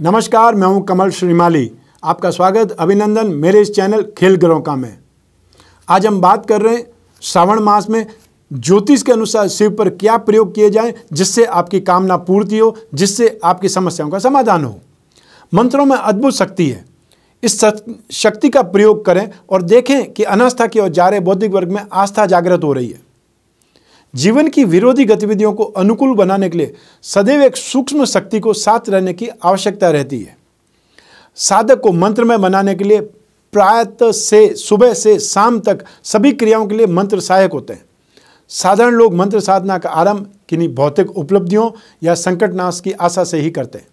नमस्कार मैं हूं कमल श्रीमाली आपका स्वागत अभिनंदन मेरे इस चैनल खेल का में आज हम बात कर रहे हैं श्रावण मास में ज्योतिष के अनुसार शिव पर क्या प्रयोग किए जाएं जिससे आपकी कामना पूर्ति हो जिससे आपकी समस्याओं का समाधान हो मंत्रों में अद्भुत शक्ति है इस शक्ति का प्रयोग करें और देखें कि अनास्था की ओर जा रहे बौद्धिक वर्ग में आस्था जागृत हो रही है जीवन की विरोधी गतिविधियों को अनुकूल बनाने के लिए सदैव एक सूक्ष्म शक्ति को साथ रहने की आवश्यकता रहती है साधक को मंत्र में बनाने के लिए प्रायत से सुबह से शाम तक सभी क्रियाओं के लिए मंत्र सहायक होते हैं साधारण लोग मंत्र साधना का आरंभ किन्हीं भौतिक उपलब्धियों या संकटनाश की आशा से ही करते हैं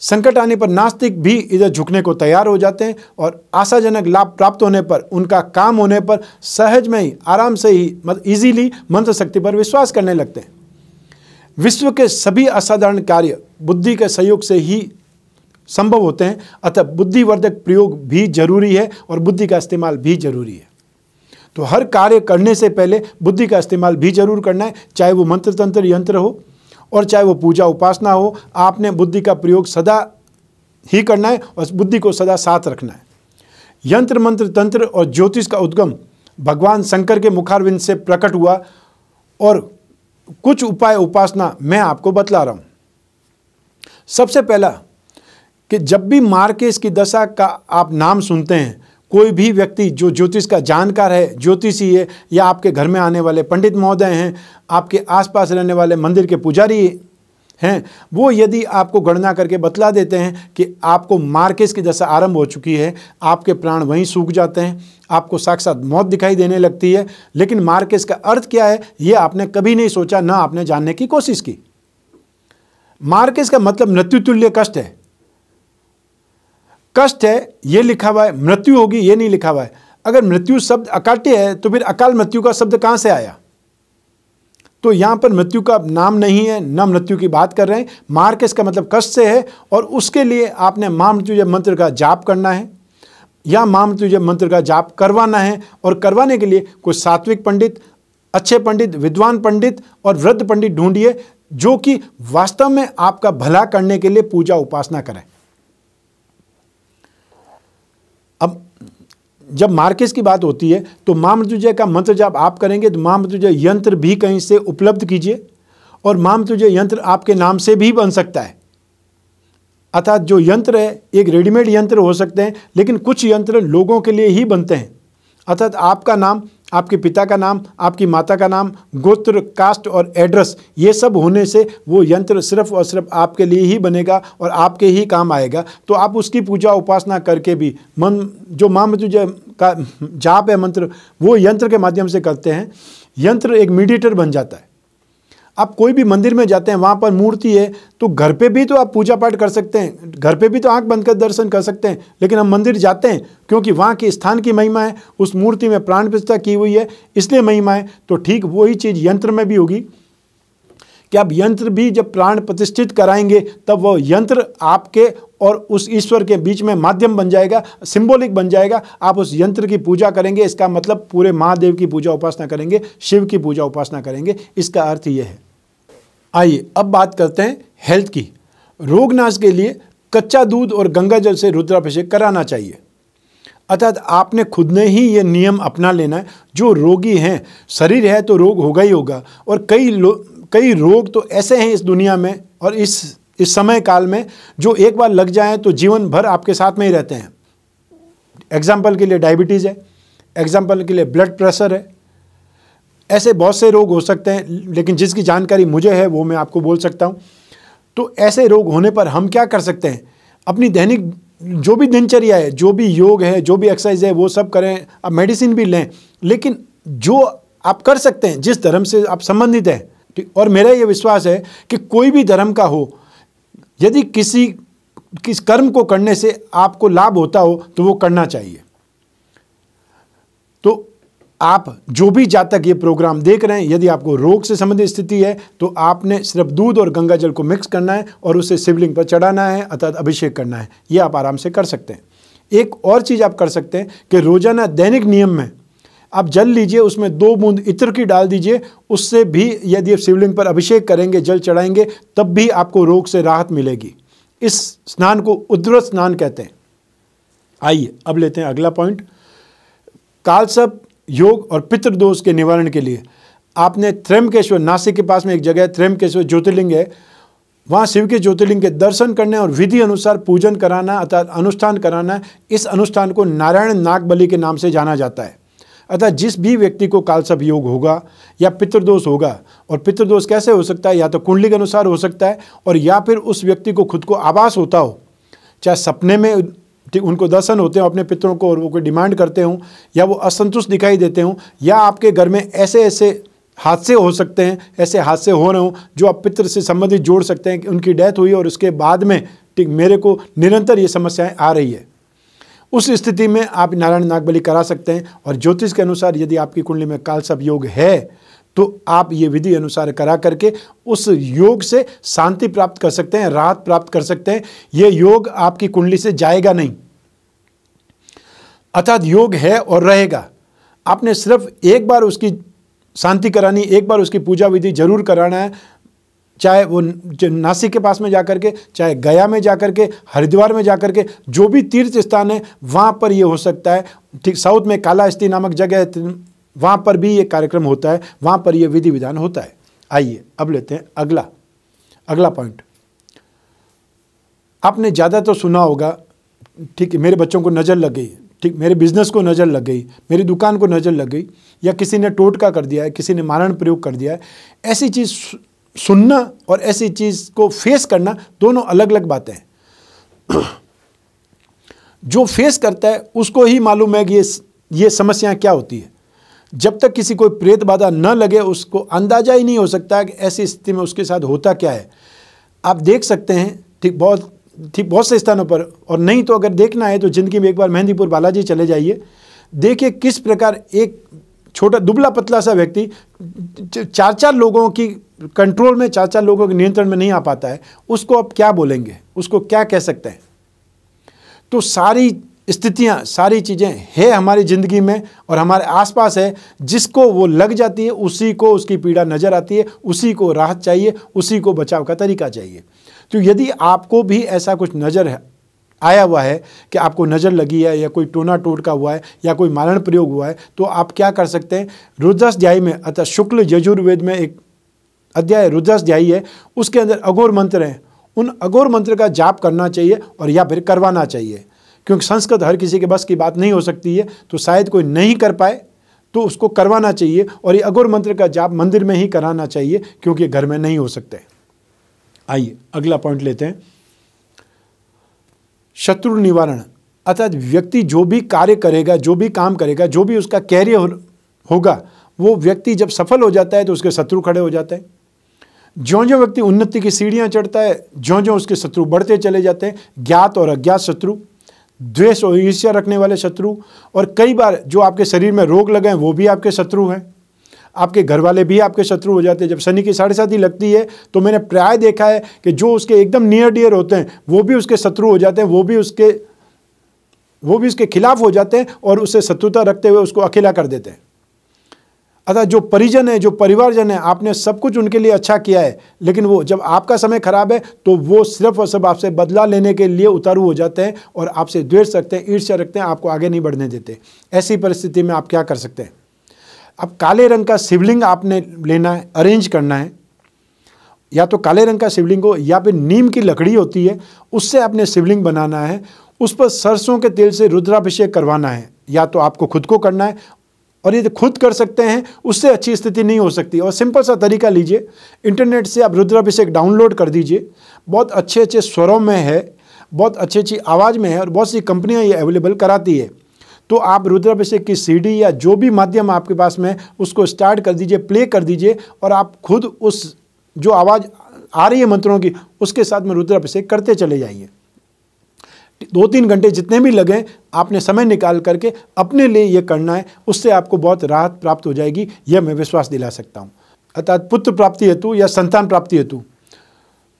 संकट आने पर नास्तिक भी इधर झुकने को तैयार हो जाते हैं और आशाजनक लाभ प्राप्त होने पर उनका काम होने पर सहज में ही आराम से ही मतलब ईजीली मंत्र शक्ति पर विश्वास करने लगते हैं विश्व के सभी असाधारण कार्य बुद्धि के सहयोग से ही संभव होते हैं अतः बुद्धिवर्धक प्रयोग भी जरूरी है और बुद्धि का इस्तेमाल भी जरूरी है तो हर कार्य करने से पहले बुद्धि का इस्तेमाल भी जरूर करना है चाहे वो मंत्र तंत्र यंत्र हो और चाहे वो पूजा उपासना हो आपने बुद्धि का प्रयोग सदा ही करना है और बुद्धि को सदा साथ रखना है यंत्र मंत्र तंत्र और ज्योतिष का उद्गम भगवान शंकर के मुखारविंद से प्रकट हुआ और कुछ उपाय उपासना मैं आपको बतला रहा हूं सबसे पहला कि जब भी मार्केश की दशा का आप नाम सुनते हैं कोई भी व्यक्ति जो ज्योतिष का जानकार है ज्योतिषी है या आपके घर में आने वाले पंडित महोदय हैं आपके आसपास रहने वाले मंदिर के पुजारी हैं वो यदि आपको गणना करके बतला देते हैं कि आपको मार्केस की दशा आरंभ हो चुकी है आपके प्राण वहीं सूख जाते हैं आपको साक्षात मौत दिखाई देने लगती है लेकिन मार्केस का अर्थ क्या है ये आपने कभी नहीं सोचा ना आपने जानने की कोशिश की मार्केस का मतलब मृत्युतुल्य कष्ट है कष्ट है ये लिखा हुआ है मृत्यु होगी ये नहीं लिखा हुआ है अगर मृत्यु शब्द अकाट्य है तो फिर अकाल मृत्यु का शब्द कहाँ से आया तो यहाँ पर मृत्यु का नाम नहीं है न मृत्यु की बात कर रहे हैं मार्ग इसका मतलब कष्ट से है और उसके लिए आपने माँ मंत्र का जाप करना है या माँ मंत्र का जाप करवाना है और करवाने के लिए कुछ सात्विक पंडित अच्छे पंडित विद्वान पंडित और वृद्ध पंडित ढूंढिए जो कि वास्तव में आपका भला करने के लिए पूजा उपासना करें जब मार्केस की बात होती है तो माँ मृत्युजय का मंत्र जब आप करेंगे तो माँ मृत्युजय यंत्र भी कहीं से उपलब्ध कीजिए और माँ मृत्युजय यंत्र आपके नाम से भी बन सकता है अर्थात जो यंत्र है एक रेडीमेड यंत्र हो सकते हैं लेकिन कुछ यंत्र लोगों के लिए ही बनते हैं अर्थात आपका नाम आपके पिता का नाम आपकी माता का नाम गोत्र कास्ट और एड्रेस ये सब होने से वो यंत्र सिर्फ और सिर्फ आपके लिए ही बनेगा और आपके ही काम आएगा तो आप उसकी पूजा उपासना करके भी मन जो माँ मृत्युजय का जाप है मंत्र वो यंत्र के माध्यम से करते हैं यंत्र एक मीडिएटर बन जाता है आप कोई भी मंदिर में जाते हैं वहाँ पर मूर्ति है तो घर पे भी तो आप पूजा पाठ कर सकते हैं घर पे भी तो आंख बंद कर दर्शन कर सकते हैं लेकिन हम मंदिर जाते हैं क्योंकि वहाँ के स्थान की महिमा है उस मूर्ति में प्राण प्रतिष्ठा की हुई है इसलिए महिमा है तो ठीक वही चीज़ यंत्र में भी होगी कि आप यंत्र भी जब प्राण प्रतिष्ठित कराएंगे तब वह यंत्र आपके और उस ईश्वर के बीच में माध्यम बन जाएगा सिंबॉलिक बन जाएगा आप उस यंत्र की पूजा करेंगे इसका मतलब पूरे महादेव की पूजा उपासना करेंगे शिव की पूजा उपासना करेंगे इसका अर्थ यह है आइए अब बात करते हैं हेल्थ की रोग नाश के लिए कच्चा दूध और गंगा जल से रुद्राभिषेक कराना चाहिए अर्थात आपने खुद ने ही ये नियम अपना लेना है जो रोगी हैं शरीर है तो रोग होगा ही होगा और कई कई रोग तो ऐसे हैं इस दुनिया में और इस इस समय काल में जो एक बार लग जाए तो जीवन भर आपके साथ में ही रहते हैं एग्जाम्पल के लिए डायबिटीज़ है एग्जाम्पल के लिए ब्लड प्रेशर है ऐसे बहुत से रोग हो सकते हैं लेकिन जिसकी जानकारी मुझे है वो मैं आपको बोल सकता हूँ तो ऐसे रोग होने पर हम क्या कर सकते हैं अपनी दैनिक जो भी दिनचर्या है जो भी योग है जो भी एक्सरसाइज है वो सब करें आप मेडिसिन भी लें लेकिन जो आप कर सकते हैं जिस धर्म से आप संबंधित हैं और मेरा ये विश्वास है कि कोई भी धर्म का हो यदि किसी किस कर्म को करने से आपको लाभ होता हो तो वो करना चाहिए आप जो भी जातक ये प्रोग्राम देख रहे हैं यदि आपको रोग से संबंधित स्थिति है तो आपने सिर्फ दूध और गंगा जल को मिक्स करना है और उसे शिवलिंग पर चढ़ाना है अर्थात अभिषेक करना है ये आप आराम से कर सकते हैं एक और चीज़ आप कर सकते हैं कि रोजाना दैनिक नियम में आप जल लीजिए उसमें दो बूंद इत्र की डाल दीजिए उससे भी यदि आप शिवलिंग पर अभिषेक करेंगे जल चढ़ाएंगे तब भी आपको रोग से राहत मिलेगी इस स्नान को उद्र स्नान कहते हैं आइए अब लेते हैं अगला पॉइंट काल सब योग और पितृदोष के निवारण के लिए आपने त्रयम्बकेश्वर नासिक के पास में एक जगह है त्रयम्बकेश्वर ज्योतिर्लिंग है वहाँ शिव के ज्योतिर्लिंग के दर्शन करने और विधि अनुसार पूजन कराना अर्थात अनुष्ठान कराना इस अनुष्ठान को नारायण नागबली के नाम से जाना जाता है अतः जिस भी व्यक्ति को कालसभ योग होगा या पितृदोष होगा और पितृदोष कैसे हो सकता है या तो कुंडली के अनुसार हो सकता है और या फिर उस व्यक्ति को खुद को आभास होता हो चाहे सपने में ठीक उनको दर्शन होते हैं अपने पितरों को और वो कोई डिमांड करते हों या वो असंतुष्ट दिखाई देते हों या आपके घर में ऐसे ऐसे हादसे हो सकते हैं ऐसे हादसे हो रहे हों जो आप पितर से संबंधित जोड़ सकते हैं कि उनकी डेथ हुई और उसके बाद में ठीक मेरे को निरंतर ये समस्याएं आ रही है उस स्थिति में आप नारायण नागबली करा सकते हैं और ज्योतिष के अनुसार यदि आपकी कुंडली में काल सब योग है तो आप ये विधि अनुसार करा करके उस योग से शांति प्राप्त कर सकते हैं राहत प्राप्त कर सकते हैं ये योग आपकी कुंडली से जाएगा नहीं अर्थात योग है और रहेगा आपने सिर्फ एक बार उसकी शांति करानी एक बार उसकी पूजा विधि जरूर कराना है चाहे वो नासिक के पास में जा के चाहे गया में जा के हरिद्वार में जा के जो भी तीर्थ स्थान है वहाँ पर ये हो सकता है ठीक साउथ में काला स्थिति नामक जगह है वहां पर भी ये कार्यक्रम होता है वहां पर यह विधि विधान होता है आइए अब लेते हैं अगला अगला पॉइंट आपने ज़्यादा तो सुना होगा ठीक है मेरे बच्चों को नज़र लग गई ठीक मेरे बिजनेस को नज़र लग गई मेरी दुकान को नज़र लग गई या किसी ने टोटका कर दिया है किसी ने मारण प्रयोग कर दिया है ऐसी चीज़ सुनना और ऐसी चीज़ को फेस करना दोनों अलग अलग बातें हैं जो फेस करता है उसको ही मालूम है कि ये ये समस्याएं क्या होती है जब तक किसी कोई प्रेत बाधा न लगे उसको अंदाजा ही नहीं हो सकता कि ऐसी स्थिति में उसके साथ होता क्या है आप देख सकते हैं ठीक बहुत ठीक बहुत से स्थानों पर और नहीं तो अगर देखना है तो ज़िंदगी में एक बार मेहंदीपुर बालाजी चले जाइए देखिए किस प्रकार एक छोटा दुबला पतला सा व्यक्ति चार चार लोगों की कंट्रोल में चार चार लोगों के नियंत्रण में नहीं आ पाता है उसको आप क्या बोलेंगे उसको क्या कह सकते हैं तो सारी स्थितियाँ सारी चीज़ें है हमारी ज़िंदगी में और हमारे आसपास है जिसको वो लग जाती है उसी को उसकी पीड़ा नज़र आती है उसी को राहत चाहिए उसी को बचाव का तरीका चाहिए तो यदि आपको भी ऐसा कुछ नज़र है आया हुआ है कि आपको नज़र लगी है या कोई टोना टोट का हुआ है या कोई मारण प्रयोग हुआ है तो आप क्या कर सकते हैं रुद्राध्यायी में अर्थात शुक्ल यजुर्वेद में एक अध्याय रुद्राध्यायी है उसके अंदर अघोर मंत्र हैं उन अघोर मंत्र का जाप करना चाहिए और या फिर करवाना चाहिए क्योंकि संस्कृत हर किसी के बस की बात नहीं हो सकती है तो शायद कोई नहीं कर पाए तो उसको करवाना चाहिए और ये अगुर मंत्र का जाप मंदिर में ही कराना चाहिए क्योंकि घर में नहीं हो सकते आइए अगला पॉइंट लेते हैं शत्रु निवारण अर्थात व्यक्ति जो भी कार्य करेगा जो भी काम करेगा जो भी उसका कैरियर हो, होगा वो व्यक्ति जब सफल हो जाता है तो उसके शत्रु खड़े हो जाते हैं ज्यो ज्यो व्यक्ति उन्नति की सीढ़ियां चढ़ता है ज्यो ज्यो उसके शत्रु बढ़ते चले जाते हैं ज्ञात और अज्ञात शत्रु द्वेष और ईर्ष्या रखने वाले शत्रु और कई बार जो आपके शरीर में रोग लगे हैं वो भी आपके शत्रु हैं आपके घर वाले भी आपके शत्रु हो जाते हैं जब शनि की साढ़े साथी लगती है तो मैंने प्राय देखा है कि जो उसके एकदम नियर डियर होते हैं वो भी उसके शत्रु हो जाते हैं वो भी उसके वो भी उसके खिलाफ हो जाते हैं और उससे शत्रुता रखते हुए उसको अकेला कर देते हैं अतः जो परिजन है जो परिवारजन है आपने सब कुछ उनके लिए अच्छा किया है लेकिन वो जब आपका समय खराब है तो वो सिर्फ और सिर्फ आपसे बदला लेने के लिए उतारू हो जाते हैं और आपसे द्वेष रखते हैं ईर्ष्या रखते हैं आपको आगे नहीं बढ़ने देते ऐसी परिस्थिति में आप क्या कर सकते हैं अब काले रंग का शिवलिंग आपने लेना है अरेंज करना है या तो काले रंग का शिवलिंग हो या फिर नीम की लकड़ी होती है उससे आपने शिवलिंग बनाना है उस पर सरसों के तेल से रुद्राभिषेक करवाना है या तो आपको खुद को करना है और ये खुद कर सकते हैं उससे अच्छी स्थिति नहीं हो सकती और सिंपल सा तरीका लीजिए इंटरनेट से आप रुद्राभिषेक डाउनलोड कर दीजिए बहुत अच्छे अच्छे स्वरों में है बहुत अच्छी अच्छी आवाज़ में है और बहुत सी कंपनियाँ ये अवेलेबल कराती है तो आप रुद्राभिषेक की सीडी या जो भी माध्यम आपके पास में उसको स्टार्ट कर दीजिए प्ले कर दीजिए और आप खुद उस जो आवाज़ आ रही है मंत्रों की उसके साथ में रुद्राभिषेक करते चले जाइए दो तीन घंटे जितने भी लगें आपने समय निकाल करके अपने लिए ये करना है उससे आपको बहुत राहत प्राप्त हो जाएगी यह मैं विश्वास दिला सकता हूँ अर्थात पुत्र प्राप्ति हेतु या संतान प्राप्ति हेतु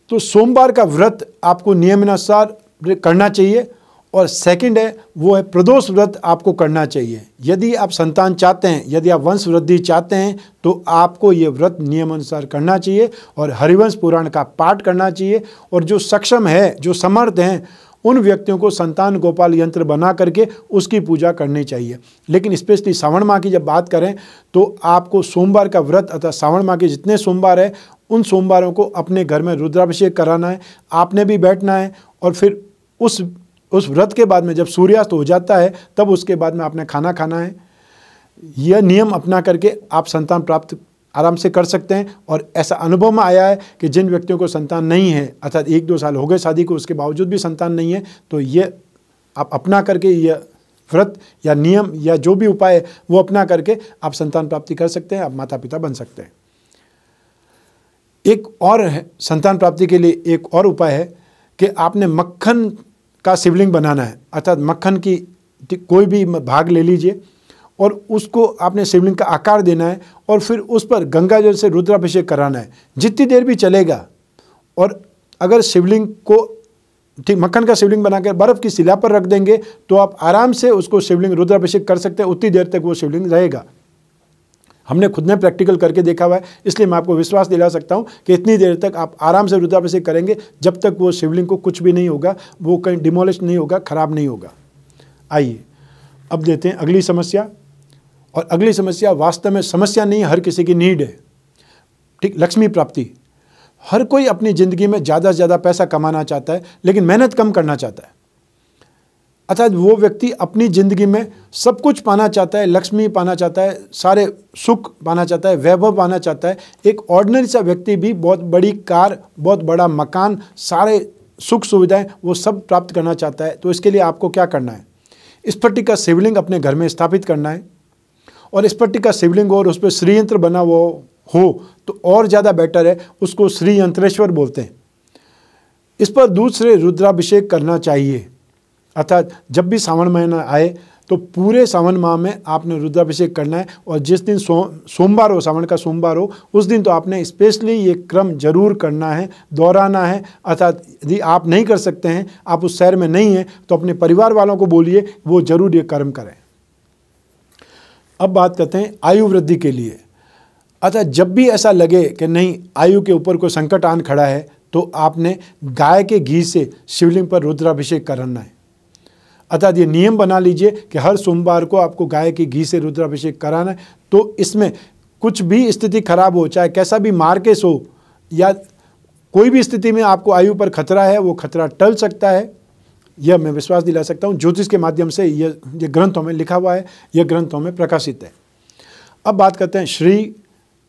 तो सोमवार का व्रत आपको नियमानुसार करना चाहिए और सेकंड है वो है प्रदोष व्रत आपको करना चाहिए यदि आप संतान चाहते हैं यदि आप वंश वृद्धि चाहते हैं तो आपको ये व्रत नियमानुसार करना चाहिए और हरिवंश पुराण का पाठ करना चाहिए और जो सक्षम है जो समर्थ हैं उन व्यक्तियों को संतान गोपाल यंत्र बना करके उसकी पूजा करनी चाहिए लेकिन स्पेशली श्रावण माह की जब बात करें तो आपको सोमवार का व्रत अतः श्रावण माह के जितने सोमवार है उन सोमवारों को अपने घर में रुद्राभिषेक कराना है आपने भी बैठना है और फिर उस उस व्रत के बाद में जब सूर्यास्त हो जाता है तब उसके बाद में आपने खाना खाना है यह नियम अपना करके आप संतान प्राप्त आराम से कर सकते हैं और ऐसा अनुभव में आया है कि जिन व्यक्तियों को संतान नहीं है अर्थात एक दो साल हो गए शादी को उसके बावजूद भी संतान नहीं है तो ये आप अपना करके ये व्रत या नियम या जो भी उपाय है वो अपना करके आप संतान प्राप्ति कर सकते हैं आप माता पिता बन सकते हैं एक और है संतान प्राप्ति के लिए एक और उपाय है कि आपने मक्खन का शिवलिंग बनाना है अर्थात मक्खन की कोई भी भाग ले लीजिए और उसको आपने शिवलिंग का आकार देना है और फिर उस पर गंगा जल से रुद्राभिषेक कराना है जितनी देर भी चलेगा और अगर शिवलिंग को ठीक मक्खन का शिवलिंग बनाकर बर्फ़ की शिला पर रख देंगे तो आप आराम से उसको शिवलिंग रुद्राभिषेक कर सकते हैं उतनी देर तक वो शिवलिंग रहेगा हमने खुद ने प्रैक्टिकल करके देखा हुआ है इसलिए मैं आपको विश्वास दिला सकता हूँ कि इतनी देर तक आप आराम से रुद्राभिषेक करेंगे जब तक वो शिवलिंग को कुछ भी नहीं होगा वो कहीं डिमोलिश नहीं होगा ख़राब नहीं होगा आइए अब देते हैं अगली समस्या और अगली समस्या वास्तव में समस्या नहीं हर किसी की नीड है ठीक लक्ष्मी प्राप्ति हर कोई अपनी ज़िंदगी में ज़्यादा से ज़्यादा पैसा कमाना चाहता है लेकिन मेहनत कम करना चाहता है अर्थात वो व्यक्ति अपनी ज़िंदगी में सब कुछ पाना चाहता है लक्ष्मी पाना चाहता है सारे सुख पाना चाहता है वैभव पाना चाहता है एक ऑर्डनरी सा व्यक्ति भी बहुत बड़ी कार बहुत बड़ा मकान सारे सुख सुविधाएं वो सब प्राप्त करना चाहता है तो इसके लिए आपको क्या करना है स्फटिक का शिवलिंग अपने घर में स्थापित करना है और इस पट्टी का शिवलिंग और उस पर श्रीयंत्र बना हुआ हो तो और ज़्यादा बेटर है उसको श्रीयंत्रेश्वर बोलते हैं इस पर दूसरे रुद्राभिषेक करना चाहिए अर्थात जब भी सावन महीना आए तो पूरे सावन माह में आपने रुद्राभिषेक करना है और जिस दिन सो सोमवार हो सावन का सोमवार हो उस दिन तो आपने स्पेशली ये क्रम जरूर करना है दोहराना है अर्थात यदि आप नहीं कर सकते हैं आप उस शहर में नहीं हैं तो अपने परिवार वालों को बोलिए वो ज़रूर ये कर्म करें अब बात करते हैं आयु वृद्धि के लिए अतः जब भी ऐसा लगे कि नहीं आयु के ऊपर कोई संकट आन खड़ा है तो आपने गाय के घी से शिवलिंग पर रुद्राभिषेक कराना है अर्थात ये नियम बना लीजिए कि हर सोमवार को आपको गाय के घी से रुद्राभिषेक कराना है तो इसमें कुछ भी स्थिति खराब हो चाहे कैसा भी मार्केस हो या कोई भी स्थिति में आपको आयु पर खतरा है वो खतरा टल सकता है यह मैं विश्वास दिला सकता हूँ ज्योतिष के माध्यम से यह ये ग्रंथों में लिखा हुआ है यह ग्रंथों में प्रकाशित है अब बात करते हैं श्री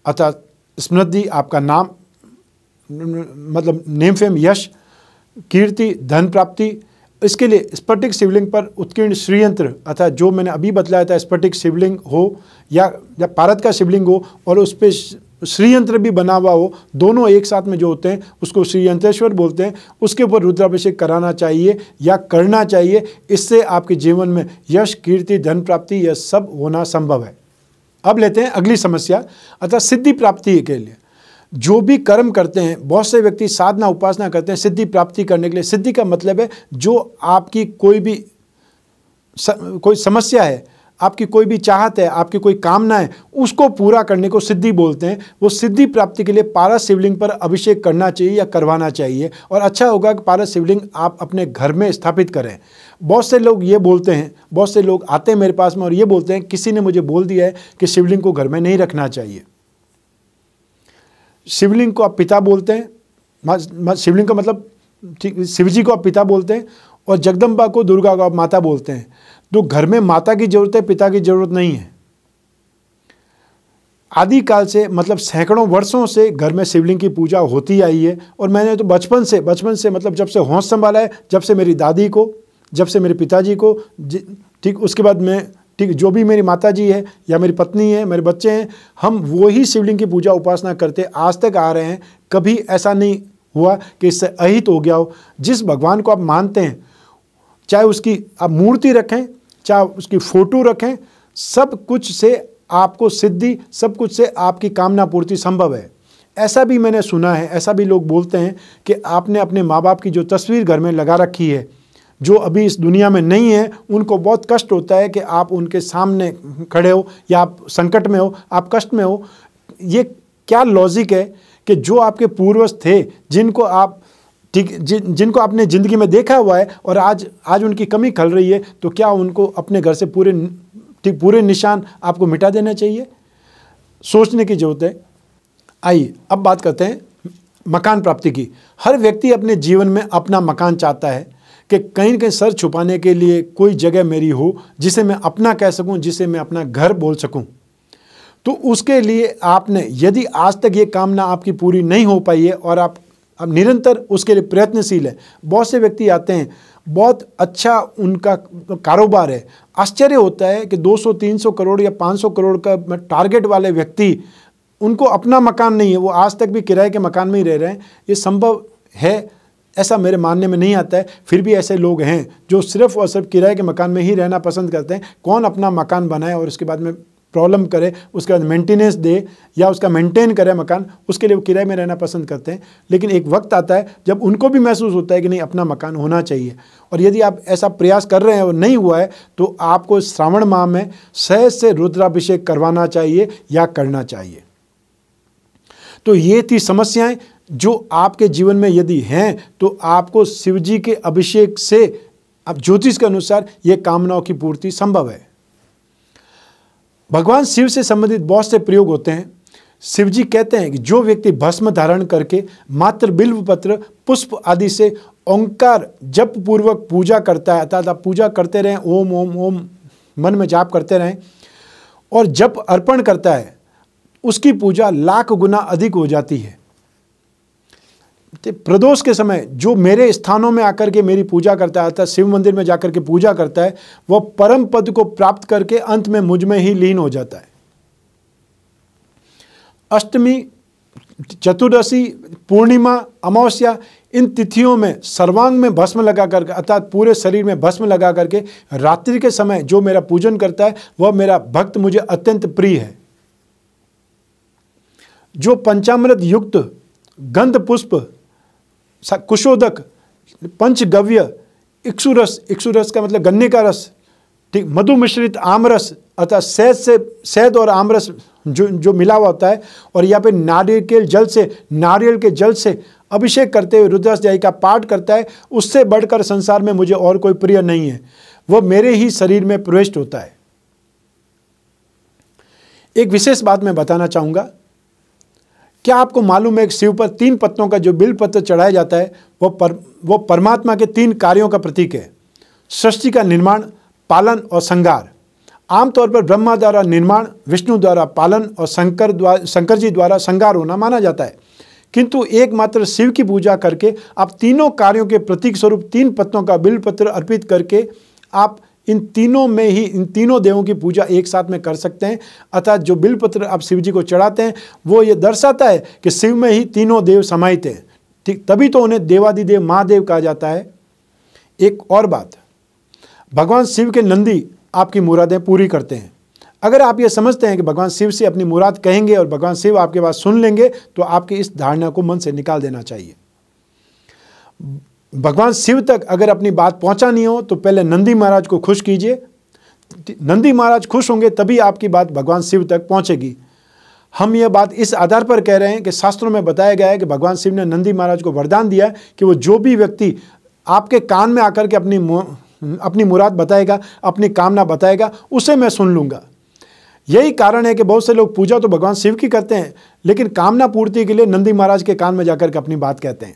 अर्थात स्मृति आपका नाम मतलब नेम फेम यश कीर्ति धन प्राप्ति इसके लिए स्फटिक शिवलिंग पर उत्कीर्ण श्रीयंत्र अर्थात जो मैंने अभी बतलाया था स्फटिक शिवलिंग हो या या पारत का शिवलिंग हो और उस पर श्रीयंत्र भी बना हुआ हो दोनों एक साथ में जो होते हैं उसको श्रीयंत्रेश्वर बोलते हैं उसके ऊपर रुद्राभिषेक कराना चाहिए या करना चाहिए इससे आपके जीवन में यश कीर्ति धन प्राप्ति यह सब होना संभव है अब लेते हैं अगली समस्या अर्थात सिद्धि प्राप्ति के लिए जो भी कर्म करते हैं बहुत से व्यक्ति साधना उपासना करते हैं सिद्धि प्राप्ति करने के लिए सिद्धि का मतलब है जो आपकी कोई भी स, कोई समस्या है आपकी कोई भी चाहत है आपकी कोई कामना है उसको पूरा करने को सिद्धि बोलते हैं वो सिद्धि प्राप्ति के लिए पारा शिवलिंग पर अभिषेक करना चाहिए या करवाना चाहिए और अच्छा होगा कि पारा शिवलिंग आप अपने घर में स्थापित करें बहुत से लोग ये बोलते हैं बहुत से लोग आते हैं मेरे पास में और ये बोलते हैं किसी ने मुझे बोल दिया है कि शिवलिंग को घर में नहीं रखना चाहिए शिवलिंग को आप पिता बोलते हैं शिवलिंग का मतलब ठीक शिव जी को आप पिता बोलते हैं और जगदम्बा को दुर्गा को आप माता बोलते हैं तो घर में माता की जरूरत है पिता की जरूरत नहीं है आदिकाल से मतलब सैकड़ों वर्षों से घर में शिवलिंग की पूजा होती आई है और मैंने तो बचपन से बचपन से मतलब जब से होश संभाला है जब से मेरी दादी को जब से मेरे पिताजी को ठीक उसके बाद मैं ठीक जो भी मेरी माता जी है या मेरी पत्नी है मेरे बच्चे हैं हम वो ही शिवलिंग की पूजा उपासना करते आज तक आ रहे हैं कभी ऐसा नहीं हुआ कि इससे अहित हो गया हो जिस भगवान को आप मानते हैं चाहे उसकी आप मूर्ति रखें चाहे उसकी फ़ोटो रखें सब कुछ से आपको सिद्धि सब कुछ से आपकी कामना पूर्ति संभव है ऐसा भी मैंने सुना है ऐसा भी लोग बोलते हैं कि आपने अपने माँ बाप की जो तस्वीर घर में लगा रखी है जो अभी इस दुनिया में नहीं है उनको बहुत कष्ट होता है कि आप उनके सामने खड़े हो या आप संकट में हो आप कष्ट में हो ये क्या लॉजिक है कि जो आपके पूर्वज थे जिनको आप ठीक जि, जिनको आपने ज़िंदगी में देखा हुआ है और आज आज उनकी कमी खल रही है तो क्या उनको अपने घर से पूरे ठीक पूरे निशान आपको मिटा देना चाहिए सोचने की ज़रूरत है आइए अब बात करते हैं मकान प्राप्ति की हर व्यक्ति अपने जीवन में अपना मकान चाहता है कि कहीं ना कहीं सर छुपाने के लिए कोई जगह मेरी हो जिसे मैं अपना कह सकूं जिसे मैं अपना घर बोल सकूं तो उसके लिए आपने यदि आज तक ये कामना आपकी पूरी नहीं हो पाई है और आप अब निरंतर उसके लिए प्रयत्नशील है बहुत से व्यक्ति आते हैं बहुत अच्छा उनका कारोबार है आश्चर्य होता है कि 200-300 करोड़ या 500 करोड़ का टारगेट वाले व्यक्ति उनको अपना मकान नहीं है वो आज तक भी किराए के मकान में ही रह रहे हैं ये संभव है ऐसा मेरे मानने में नहीं आता है फिर भी ऐसे लोग हैं जो सिर्फ और सिर्फ किराए के मकान में ही रहना पसंद करते हैं कौन अपना मकान बनाए और उसके बाद में प्रॉब्लम करे उसके बाद मेंटेनेंस दे या उसका मेंटेन करे मकान उसके लिए वो किराए में रहना पसंद करते हैं लेकिन एक वक्त आता है जब उनको भी महसूस होता है कि नहीं अपना मकान होना चाहिए और यदि आप ऐसा प्रयास कर रहे हैं और नहीं हुआ है तो आपको श्रावण माह में सहज से रुद्राभिषेक करवाना चाहिए या करना चाहिए तो ये थी समस्याएं जो आपके जीवन में यदि हैं तो आपको शिव जी के अभिषेक से अब ज्योतिष के अनुसार ये कामनाओं की पूर्ति संभव है भगवान शिव से संबंधित बहुत से प्रयोग होते हैं शिव जी कहते हैं कि जो व्यक्ति भस्म धारण करके मात्र बिल्व पत्र पुष्प आदि से ओंकार जप पूर्वक पूजा करता है अर्थात आप पूजा करते रहें ओम ओम ओम मन में जाप करते रहें और जप अर्पण करता है उसकी पूजा लाख गुना अधिक हो जाती है प्रदोष के समय जो मेरे स्थानों में आकर के मेरी पूजा करता है अर्थात शिव मंदिर में जाकर के पूजा करता है वह परम पद को प्राप्त करके अंत में मुझ में ही लीन हो जाता है अष्टमी चतुर्दशी पूर्णिमा अमावस्या इन तिथियों में सर्वांग में भस्म लगा करके अर्थात पूरे शरीर में भस्म लगा करके रात्रि के समय जो मेरा पूजन करता है वह मेरा भक्त मुझे अत्यंत प्रिय है जो पंचामृत युक्त गंध पुष्प कुशोदक पंचगव्य इक्सुरस इक्सुरस का मतलब गन्ने का रस ठीक मधु मिश्रित आमरस अतः शहद से शहद और आमरस जो जो मिला हुआ होता है और यहाँ पे नारियल के जल से नारियल के जल से अभिषेक करते हुए रुद्राध्यायी का पाठ करता है उससे बढ़कर संसार में मुझे और कोई प्रिय नहीं है वह मेरे ही शरीर में प्रविष्ट होता है एक विशेष बात मैं बताना चाहूँगा क्या आपको मालूम है कि शिव पर तीन पत्तों का जो बिल पत्र चढ़ाया जाता है वो पर वो परमात्मा के तीन कार्यों का प्रतीक है सृष्टि का निर्माण पालन और संगार आमतौर पर ब्रह्मा द्वारा निर्माण विष्णु द्वारा पालन और शंकर द्वारा शंकर जी द्वारा संगार होना माना जाता है किंतु एकमात्र शिव की पूजा करके आप तीनों कार्यों के प्रतीक स्वरूप तीन पत्तों का बिल पत्र अर्पित करके आप इन तीनों में ही इन तीनों देवों की पूजा एक साथ में कर सकते हैं अर्थात जो बिलपत्र आप शिव जी को चढ़ाते हैं वो ये दर्शाता है कि शिव में ही तीनों देव समाहित हैं ठीक तभी तो उन्हें देवादिदेव महादेव कहा जाता है एक और बात भगवान शिव के नंदी आपकी मुरादें पूरी करते हैं अगर आप ये समझते हैं कि भगवान शिव से अपनी मुराद कहेंगे और भगवान शिव आपके पास सुन लेंगे तो आपकी इस धारणा को मन से निकाल देना चाहिए भगवान शिव तक अगर अपनी बात पहुंचानी हो तो पहले नंदी महाराज को खुश कीजिए नंदी महाराज खुश होंगे तभी आपकी बात भगवान शिव तक पहुंचेगी हम यह बात इस आधार पर कह रहे हैं कि शास्त्रों में बताया गया है कि भगवान शिव ने नंदी महाराज को वरदान दिया कि वो जो भी व्यक्ति आपके कान में आकर के अपनी अपनी मुराद बताएगा अपनी कामना बताएगा उसे मैं सुन लूँगा यही कारण है कि बहुत से लोग पूजा तो भगवान शिव की करते हैं लेकिन कामना पूर्ति के लिए नंदी महाराज के कान में जाकर के अपनी बात कहते हैं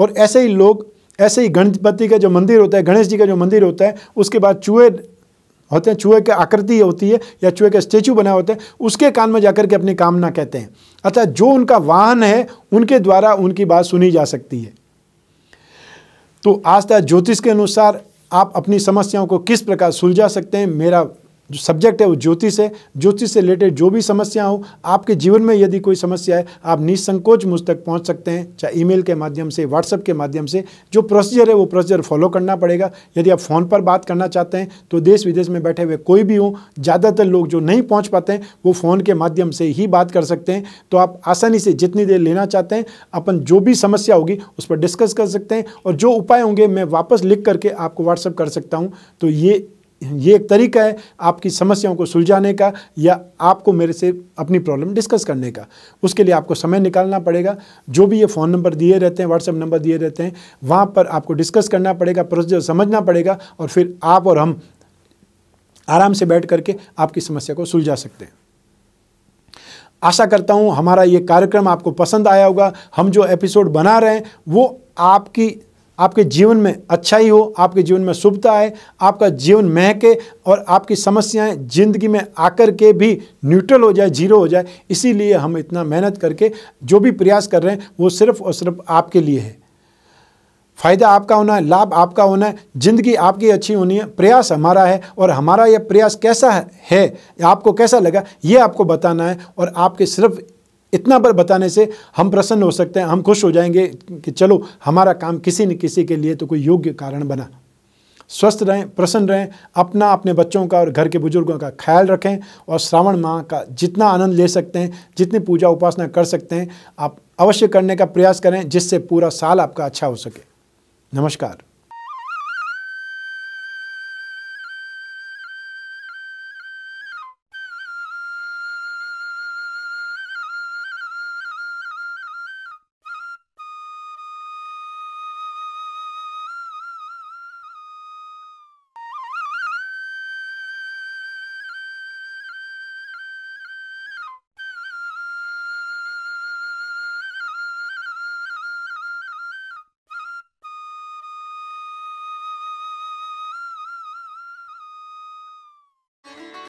और ऐसे ही लोग ऐसे ही गणपति का जो मंदिर होता है गणेश जी का जो मंदिर होता है उसके बाद चूहे होते हैं चूहे की आकृति होती है या चूहे का स्टेचू बना होता है उसके कान में जाकर के अपनी कामना कहते हैं अर्थात जो उनका वाहन है उनके द्वारा उनकी बात सुनी जा सकती है तो आस्था ज्योतिष के अनुसार आप अपनी समस्याओं को किस प्रकार सुलझा सकते हैं मेरा जो सब्जेक्ट है वो ज्योतिष है ज्योतिष से रिलेटेड जो भी समस्या हो आपके जीवन में यदि कोई समस्या है आप निसंकोच मुझ तक पहुँच सकते हैं चाहे ईमेल के माध्यम से व्हाट्सएप के माध्यम से जो प्रोसीजर है वो प्रोसीजर फॉलो करना पड़ेगा यदि आप फ़ोन पर बात करना चाहते हैं तो देश विदेश में बैठे हुए कोई भी हों ज़्यादातर लोग जो नहीं पहुँच पाते हैं वो फ़ोन के माध्यम से ही बात कर सकते हैं तो आप आसानी से जितनी देर लेना चाहते हैं अपन जो भी समस्या होगी उस पर डिस्कस कर सकते हैं और जो उपाय होंगे मैं वापस लिख करके आपको व्हाट्सअप कर सकता हूँ तो ये ये एक तरीका है आपकी समस्याओं को सुलझाने का या आपको मेरे से अपनी प्रॉब्लम डिस्कस करने का उसके लिए आपको समय निकालना पड़ेगा जो भी ये फ़ोन नंबर दिए रहते हैं व्हाट्सएप नंबर दिए रहते हैं वहाँ पर आपको डिस्कस करना पड़ेगा प्रोसीजर समझना पड़ेगा और फिर आप और हम आराम से बैठ करके आपकी समस्या को सुलझा सकते हैं आशा करता हूँ हमारा ये कार्यक्रम आपको पसंद आया होगा हम जो एपिसोड बना रहे हैं वो आपकी आपके जीवन में अच्छाई हो आपके जीवन में शुभता आए आपका जीवन महके और आपकी समस्याएं जिंदगी में आकर के भी न्यूट्रल हो जाए जीरो हो जाए इसीलिए हम इतना मेहनत करके जो भी प्रयास कर रहे हैं वो सिर्फ और सिर्फ आपके लिए है फ़ायदा आपका होना है लाभ आपका होना है ज़िंदगी आपकी अच्छी होनी है प्रयास हमारा है और हमारा यह प्रयास कैसा है आपको कैसा लगा ये आपको बताना है और आपके सिर्फ इतना पर बताने से हम प्रसन्न हो सकते हैं हम खुश हो जाएंगे कि चलो हमारा काम किसी न किसी के लिए तो कोई योग्य कारण बना स्वस्थ रहें प्रसन्न रहें अपना अपने बच्चों का और घर के बुजुर्गों का ख्याल रखें और श्रावण माह का जितना आनंद ले सकते हैं जितनी पूजा उपासना कर सकते हैं आप अवश्य करने का प्रयास करें जिससे पूरा साल आपका अच्छा हो सके नमस्कार